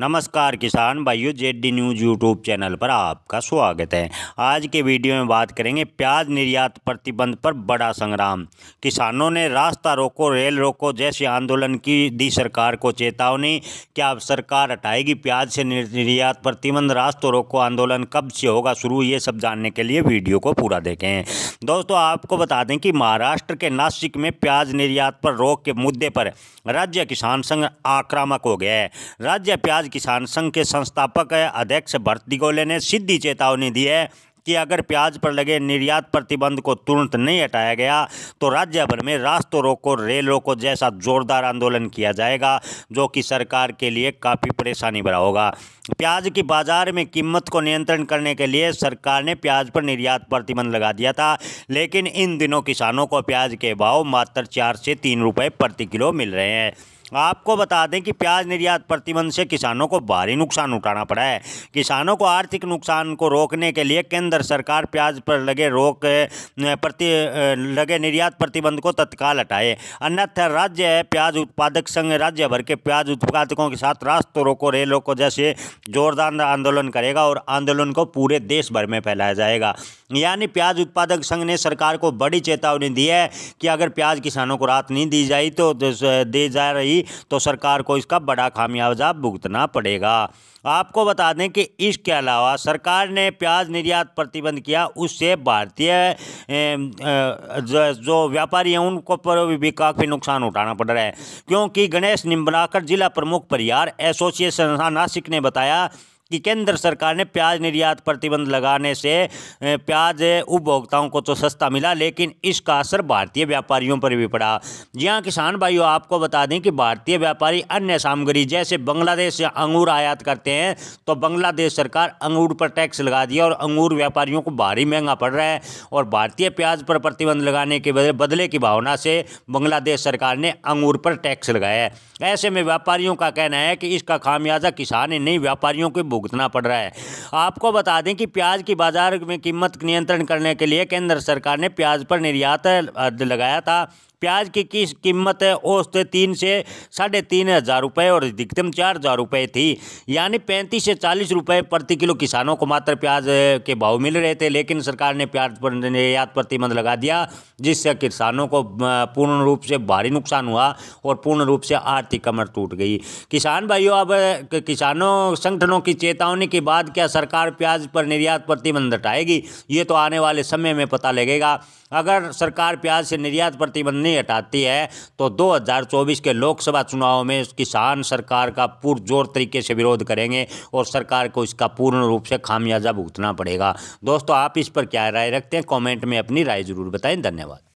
नमस्कार किसान भाइयों JD D news YouTube channel पर आपका स्वागत है आज के वीडियो में बात करेंगे प्याज निर्यात प्रतिबंध पर बड़ा संग्राम किसानों ने रास्ता रोको रेल रोको जैसे आंदोलन की दी सरकार को चेतावनी क्या अब सरकार हटाएगी प्याज से निर्यात प्रतिबंध रास्ता रोको आंदोलन कब से होगा शुरू ये सब जानने के लिए वीडियो को पूरा देखें दोस्तों आपको बता दें कि महाराष्ट्र के नासिक में प्याज निर्यात पर रोक के मुद्दे पर राज्य किसान संघ आक्रामक हो गया है राज्य प्याज आज किसान संघ के संस्थापक अध्यक्ष भरत दिगोले ने सीधी चेतावनी दी है कि अगर प्याज पर लगे निर्यात प्रतिबंध को तुरंत नहीं हटाया गया तो राज्य भर में रास्तों रोको रेल रोको जैसा जोरदार आंदोलन किया जाएगा जो कि सरकार के लिए काफ़ी परेशानी भरा होगा प्याज की बाजार में कीमत को नियंत्रण करने के लिए सरकार ने प्याज पर निर्यात प्रतिबंध लगा दिया था लेकिन इन दिनों किसानों को प्याज के भाव मात्र चार से तीन रुपये प्रति किलो मिल रहे हैं आपको बता दें कि प्याज निर्यात प्रतिबंध से किसानों को भारी नुकसान उठाना पड़ा है किसानों को आर्थिक नुकसान को रोकने के लिए केंद्र सरकार प्याज पर लगे रोक प्रति लगे निर्यात प्रतिबंध को तत्काल हटाए अन्यथा राज्य प्याज उत्पादक संघ राज्य भर के प्याज उत्पादकों के साथ रास्तों रोको रेलों को जैसे जोरदार आंदोलन करेगा और आंदोलन को पूरे देश भर में फैलाया जाएगा यानी प्याज उत्पादक संघ ने सरकार को बड़ी चेतावनी दी है कि अगर प्याज किसानों को रात नहीं दी जाए तो दी जा रही होगी तो सरकार को इसका बड़ा खामियाजा भुगतना पड़ेगा आपको बता दें कि इसके अलावा सरकार ने प्याज निर्यात प्रतिबंध किया उससे भारतीय जो व्यापारी हैं उनको पर भी काफ़ी नुकसान उठाना पड़ रहा है क्योंकि गणेश निम्बनाकर जिला प्रमुख परियार एसोसिएशन नासिक ने बताया कि केंद्र सरकार ने प्याज निर्यात प्रतिबंध लगाने से प्याज उपभोक्ताओं को तो सस्ता मिला लेकिन इसका असर भारतीय व्यापारियों पर भी पड़ा जी हाँ किसान भाइयों आपको बता दें कि भारतीय व्यापारी अन्य सामग्री जैसे बांग्लादेश से अंगूर आयात करते हैं तो बांग्लादेश सरकार अंगूर पर टैक्स लगा दिया और अंगूर व्यापारियों को भारी महंगा पड़ रहा है और भारतीय प्याज पर प्रतिबंध लगाने के बदले की भावना से बांग्लादेश सरकार ने अंगूर पर टैक्स लगाया है ऐसे में व्यापारियों का कहना है कि इसका खामियाजा किसान नहीं व्यापारियों के भुगतना पड़ रहा है आपको बता दें कि प्याज की बाजार में कीमत नियंत्रण करने के लिए केंद्र सरकार ने प्याज पर निर्यात लगाया था प्याज की किस कीमत औसत तीन से साढ़े तीन हज़ार रुपये और अधिकतम चार हज़ार रुपये थी यानी पैंतीस से चालीस रुपये प्रति किलो किसानों को मात्र प्याज के भाव मिल रहे थे लेकिन सरकार ने प्याज पर निर्यात प्रतिबंध लगा दिया जिससे किसानों को पूर्ण रूप से भारी नुकसान हुआ और पूर्ण रूप से आर्थिक कमर टूट गई किसान भाइयों अब किसानों संगठनों की चेतावनी के बाद क्या सरकार प्याज पर निर्यात प्रतिबंध हटाएगी ये तो आने वाले समय में पता लगेगा अगर सरकार प्याज से निर्यात प्रतिबंध नहीं हटाती है तो 2024 के लोकसभा चुनाव में किसान सरकार का पुरजोर तरीके से विरोध करेंगे और सरकार को इसका पूर्ण रूप से खामियाजा भुगतना पड़ेगा दोस्तों आप इस पर क्या राय रखते हैं कॉमेंट में अपनी राय ज़रूर बताएं धन्यवाद